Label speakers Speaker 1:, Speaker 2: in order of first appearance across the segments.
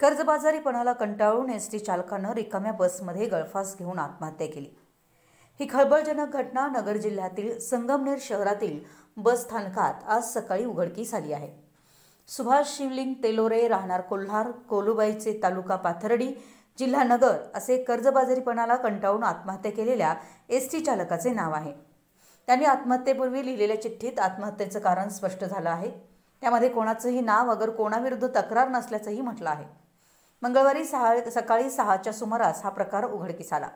Speaker 1: कर्जबाजारीपणाला कंटाळून S T चालकानं रिकाम्या बसमध्ये गळफास घेऊन आत्महत्या केली ही खळबळजनक घटना नगर जिल्ह्यातील संगमनेर शहरातील बस स्थानकात आज सकाळी उघडकीस आली आहे सुभाष शिवलिंग तेलोरे राहणार कोल्हार कोलुबाईचे तालुका पाथर्डी जिल्हा नगर असे कर्जबाजारीपणाला कंटाळून आत्महत्या केलेल्या एस टी चालकाचे नाव आहे त्यांनी आत्महत्येपूर्वी लिहिलेल्या चिठ्ठीत आत्महत्येचं कारण स्पष्ट झालं आहे त्यामध्ये कोणाचंही नाव अगर कोणाविरुद्ध तक्रार नसल्याचंही म्हटलं आहे मंगळवारी सहा सकाळी सहाच्या सुमारास हा प्रकार उघडकीस आला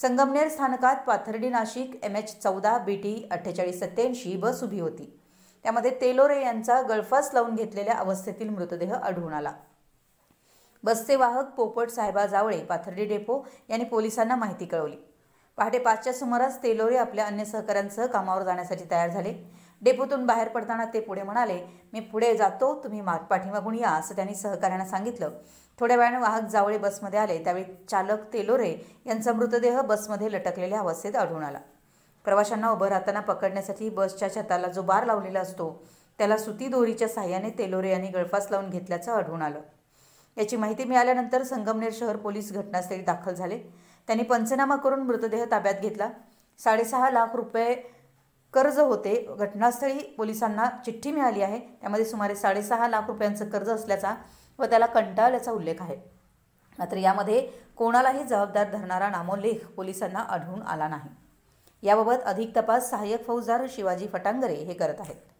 Speaker 1: संगमनेर स्थानकात पाथर्डी नाशिक एम एच चौदा बी टी अठ्ठेचाळीस सत्याऐंशी बस उभी होती त्यामध्ये तेलोरे यांचा गळफास लावून घेतलेल्या अवस्थेतील मृतदेह आढळून आला बसचे वाहक पोपट साहेबा जावळे पाथर्डी डेपो यांनी पोलिसांना माहिती कळवली पहाटे पाचच्या सुमारास तेलोरे आपल्या अन्य सहकाऱ्यांसह कामावर जाण्यासाठी तयार झाले डेपोतून बाहेर पडताना ते पुढे म्हणाले मी पुढे जातो तुम्ही माग पाठीमागून या असं त्यांनी सहकाऱ्यांना सांगितलं थोड्या वेळाने वाहक जावळे बसमध्ये आले त्यावेळी चालक तेलोरे यांचा मृतदेह बसमध्ये लटकलेल्या अवस्थेत आढळून आला प्रवाशांना उभं राहताना पकडण्यासाठी बसच्या छताला जो बार लावलेला असतो त्याला सुती दोरीच्या साह्याने तेलोरे यांनी गळफास लावून घेतल्याचं आढळून आलं याची माहिती मिळाल्यानंतर संगमनेर शहर पोलीस घटनास्थळी दाखल झाले त्यांनी पंचनामा करून मृतदेह ताब्यात घेतला साडेसहा लाख रुपये कर्ज होते घटनास्थळी पोलिसांना चिठ्ठी मिळाली आहे त्यामध्ये सुमारे साडेसहा लाख रुपयांचं कर्ज असल्याचा व त्याला कंटाळल्याचा उल्लेख आहे मात्र यामध्ये कोणालाही जबाबदार धरणारा नामोल्लेख पोलिसांना आढळून आला नाही याबाबत अधिक तपास सहाय्यक फौजदार शिवाजी फटांगरे हे करत आहेत